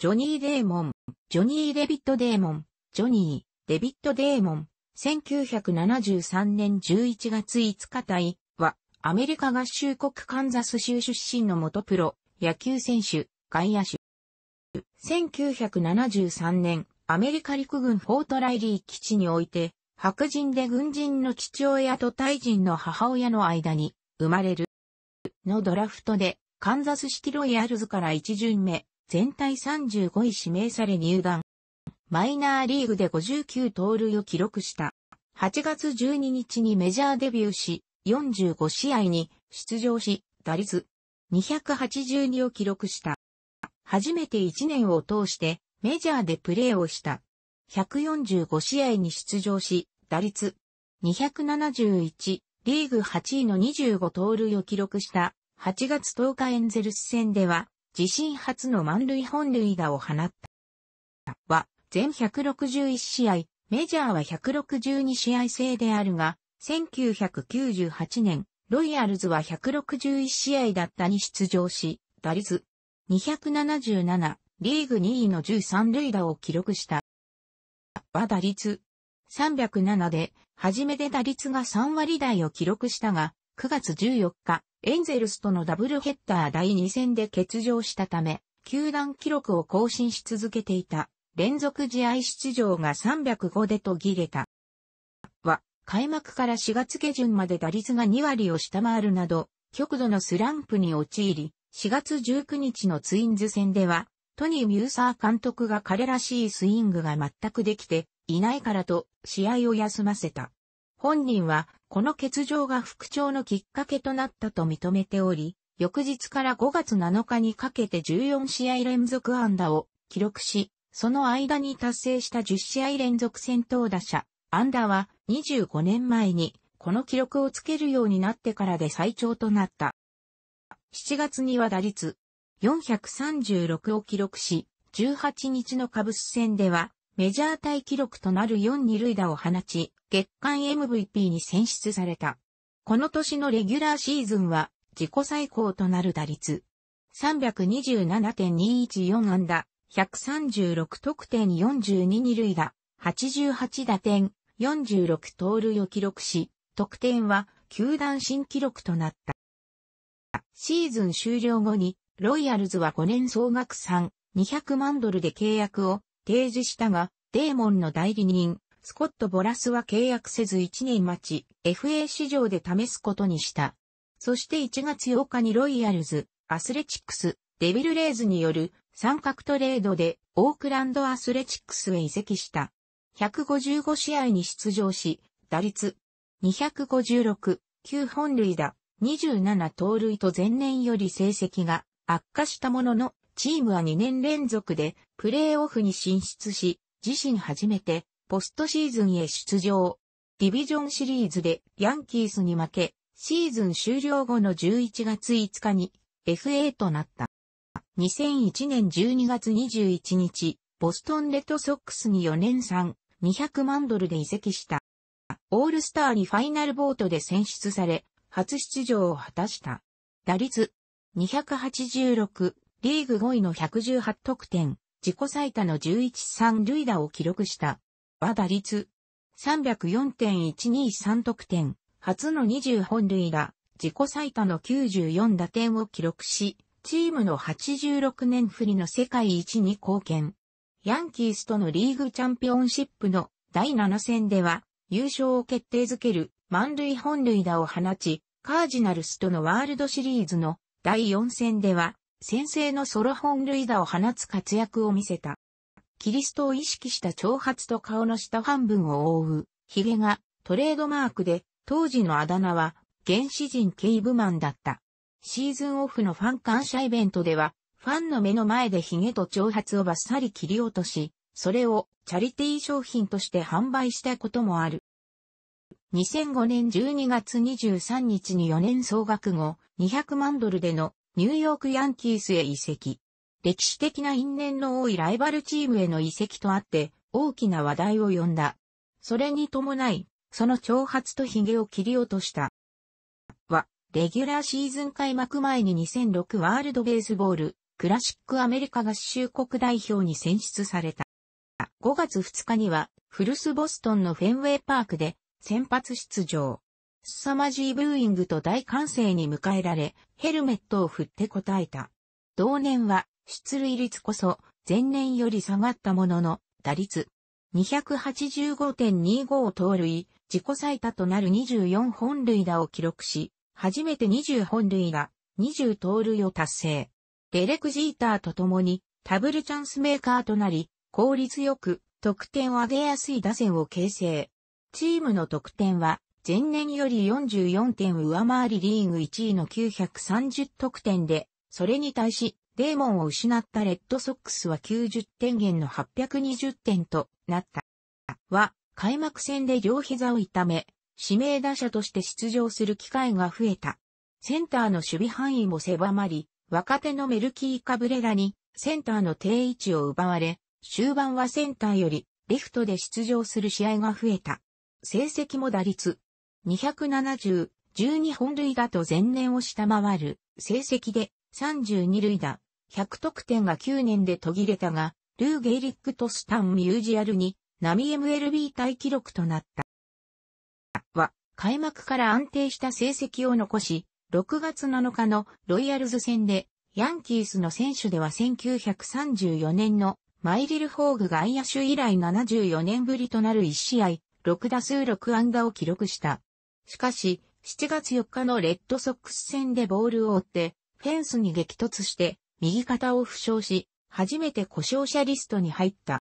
ジョニー・デーモン、ジョニー・デビット・デーモン、ジョニー、デビット・デーモン、1973年11月5日隊は、アメリカ合衆国カンザス州出身の元プロ、野球選手、外野手。1973年、アメリカ陸軍フォートライリー基地において、白人で軍人の父親とタイ人の母親の間に生まれる。のドラフトで、カンザスシティロイヤルズから一巡目、全体35位指名され入団。マイナーリーグで59盗塁を記録した。8月12日にメジャーデビューし、45試合に出場し、打率282を記録した。初めて1年を通してメジャーでプレーをした。145試合に出場し、打率271、リーグ8位の25盗塁を記録した8月10日エンゼルス戦では自身初の満塁本塁打を放った。は、全161試合、メジャーは162試合制であるが、1998年、ロイヤルズは161試合だったに出場し、打率277、リーグ2位の13塁打を記録した。は打率307で、初めて打率が3割台を記録したが、9月14日、エンゼルスとのダブルヘッダー第2戦で欠場したため、球団記録を更新し続けていた連続試合出場が305で途切れた。は、開幕から4月下旬まで打率が2割を下回るなど、極度のスランプに陥り、4月19日のツインズ戦では、トニー・ミューサー監督が彼らしいスイングが全くできていないからと試合を休ませた。本人はこの欠場が復調のきっかけとなったと認めており、翌日から5月7日にかけて14試合連続安打を記録し、その間に達成した10試合連続先頭打者、安打は25年前にこの記録をつけるようになってからで最長となった。7月には打率436を記録し、18日のカブス戦ではメジャータイ記録となる4二塁打を放ち、月間 MVP に選出された。この年のレギュラーシーズンは自己最高となる打率。327.214安打、136得点42二塁打、88打点、46盗塁を記録し、得点は球団新記録となった。シーズン終了後に、ロイヤルズは5年総額3、200万ドルで契約を提示したが、デーモンの代理人、スコット・ボラスは契約せず1年待ち、FA 市場で試すことにした。そして1月8日にロイヤルズ、アスレチックス、デビルレイズによる三角トレードでオークランドアスレチックスへ移籍した。155試合に出場し、打率256、9本塁打、27盗塁と前年より成績が悪化したもののチームは2年連続でプレーオフに進出し、自身初めてポストシーズンへ出場。ディビジョンシリーズでヤンキースに負け、シーズン終了後の11月5日に FA となった。2001年12月21日、ボストンレッドソックスに4年3、200万ドルで移籍した。オールスターにファイナルボートで選出され、初出場を果たした。打率286、リーグ5位の118得点、自己最多の11三塁打を記録した。和打率304.123得点、初の20本塁打、自己最多の94打点を記録し、チームの86年振りの世界一に貢献。ヤンキースとのリーグチャンピオンシップの第7戦では、優勝を決定づける満塁本塁打を放ち、カージナルスとのワールドシリーズの第4戦では、先生のソロ本類打を放つ活躍を見せた。キリストを意識した長髪と顔の下半分を覆う、髭がトレードマークで、当時のあだ名は、原始人ケイブマンだった。シーズンオフのファン感謝イベントでは、ファンの目の前で髭と長髪をバッサリ切り落とし、それをチャリティー商品として販売したこともある。2005年12月23日に4年総額後200万ドルでのニューヨークヤンキースへ移籍。歴史的な因縁の多いライバルチームへの移籍とあって大きな話題を呼んだ。それに伴い、その挑発と髭を切り落とした。は、レギュラーシーズン開幕前に2006ワールドベースボール、クラシックアメリカ合衆国代表に選出された。5月2日には、フルスボストンのフェンウェイパークで先発出場。凄まじいブーイングと大歓声に迎えられ、ヘルメットを振って答えた。同年は、出塁率こそ、前年より下がったものの、打率、285.25盗塁、自己最多となる24本塁打を記録し、初めて20本塁打、20盗塁を達成。デレクジーターと共に、ダブルチャンスメーカーとなり、効率よく、得点を上げやすい打線を形成。チームの得点は、前年より44点上回りリーグ1位の930得点で、それに対し、デーモンを失ったレッドソックスは90点減の820点となった。は、開幕戦で両膝を痛め、指名打者として出場する機会が増えた。センターの守備範囲も狭まり、若手のメルキー・カブレラにセンターの定位置を奪われ、終盤はセンターよりレフトで出場する試合が増えた。成績も打率、270、12本塁打と前年を下回る成績で32塁打、100得点が9年で途切れたが、ルー・ゲイリック・トスタン・ミュージアルに、並 MLB 大記録となった。は、開幕から安定した成績を残し、6月7日のロイヤルズ戦で、ヤンキースの選手では1934年のマイリル・ホーグ外野手以来74年ぶりとなる1試合、6打数6安打を記録した。しかし、7月4日のレッドソックス戦でボールを追って、フェンスに激突して、右肩を負傷し、初めて故障者リストに入った。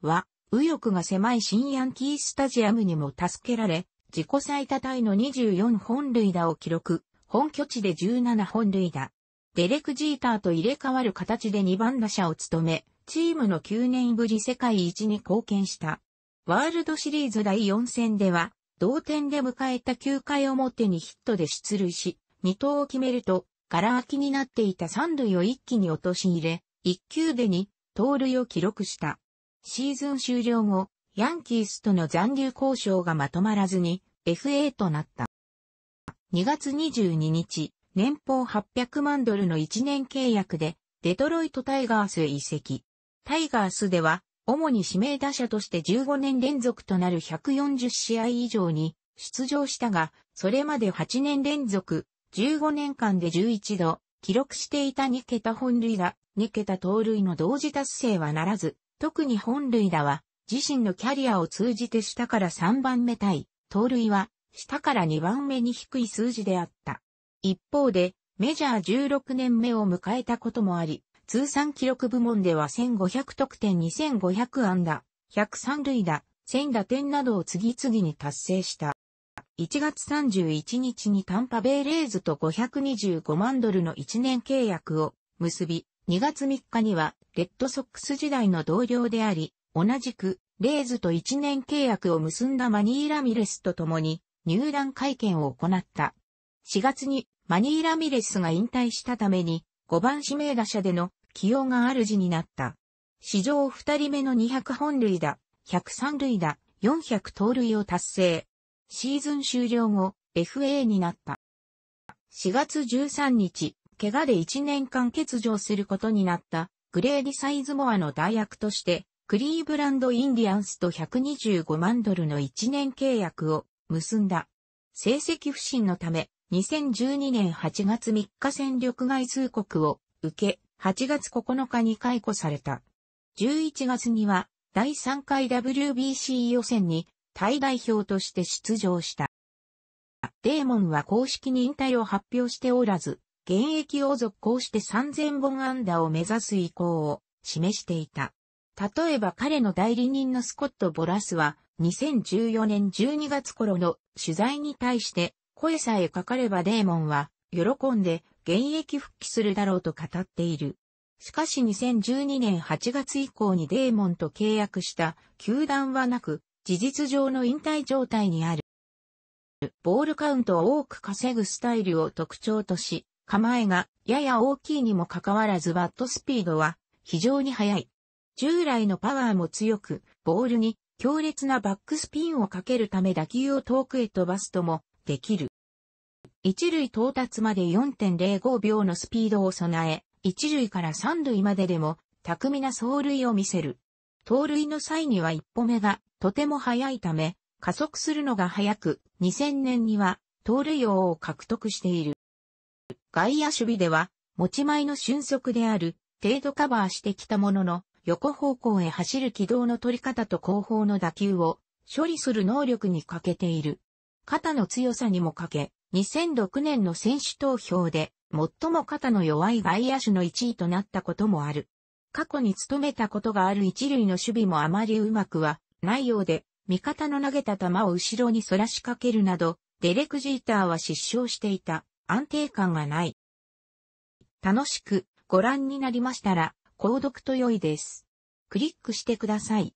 は、右翼が狭い新ヤンキースタジアムにも助けられ、自己最多タイの24本塁打を記録、本拠地で17本塁打。デレク・ジーターと入れ替わる形で2番打者を務め、チームの9年ぶり世界一に貢献した。ワールドシリーズ第4戦では、同点で迎えた9回表にヒットで出塁し、2投を決めると、ガラ空きになっていた3塁を一気に落とし入れ、1球で2、盗塁を記録した。シーズン終了後、ヤンキースとの残留交渉がまとまらずに FA となった。2月22日、年俸800万ドルの1年契約でデトロイトタイガースへ移籍。タイガースでは主に指名打者として15年連続となる140試合以上に出場したが、それまで8年連続、15年間で11度、記録していた2桁本塁打、2桁盗塁の同時達成はならず、特に本塁打は、自身のキャリアを通じて下から3番目対、盗塁は、下から2番目に低い数字であった。一方で、メジャー16年目を迎えたこともあり、通算記録部門では1500得点2500安打、103塁打、1000打点などを次々に達成した。1月31日にタンパベイレーズと525万ドルの1年契約を結び、2月3日にはレッドソックス時代の同僚であり、同じくレーズと1年契約を結んだマニー・ラミレスと共に入団会見を行った。4月にマニー・ラミレスが引退したために5番指名打者での起用が主になった。史上二人目の200本類打、103類打、400盗塁を達成。シーズン終了後、FA になった。4月13日、怪我で1年間欠場することになったグレーディ・サイズモアの代役として、クリーブランド・インディアンスと125万ドルの1年契約を結んだ。成績不振のため、2012年8月3日戦力外通告を受け、8月9日に解雇された。11月には第3回 WBC 予選にタイ代表として出場した。デーモンは公式に引退を発表しておらず、現役を続行して3000本安打を目指す意向を示していた。例えば彼の代理人のスコット・ボラスは2014年12月頃の取材に対して声さえかかればデーモンは喜んで現役復帰するだろうと語っている。しかし2012年8月以降にデーモンと契約した球団はなく、事実上の引退状態にある。ボールカウントを多く稼ぐスタイルを特徴とし、構えがやや大きいにもかかわらずバットスピードは非常に速い。従来のパワーも強く、ボールに強烈なバックスピンをかけるため打球を遠くへ飛ばすともできる。一塁到達まで4.05秒のスピードを備え、一塁から三塁まででも巧みな走塁を見せる。盗塁の際には一歩目がとても速いため、加速するのが早く、2000年には盗塁王を獲得している。外野守備では、持ち前の俊足である、程度カバーしてきたものの、横方向へ走る軌道の取り方と後方の打球を処理する能力に欠けている。肩の強さにも欠け、2006年の選手投票で、最も肩の弱い外野手の1位となったこともある。過去に務めたことがある一塁の守備もあまりうまくはないようで、味方の投げた球を後ろに反らしかけるなど、デレク・ジーターは失笑していた。安定感がない。楽しくご覧になりましたら、購読と良いです。クリックしてください。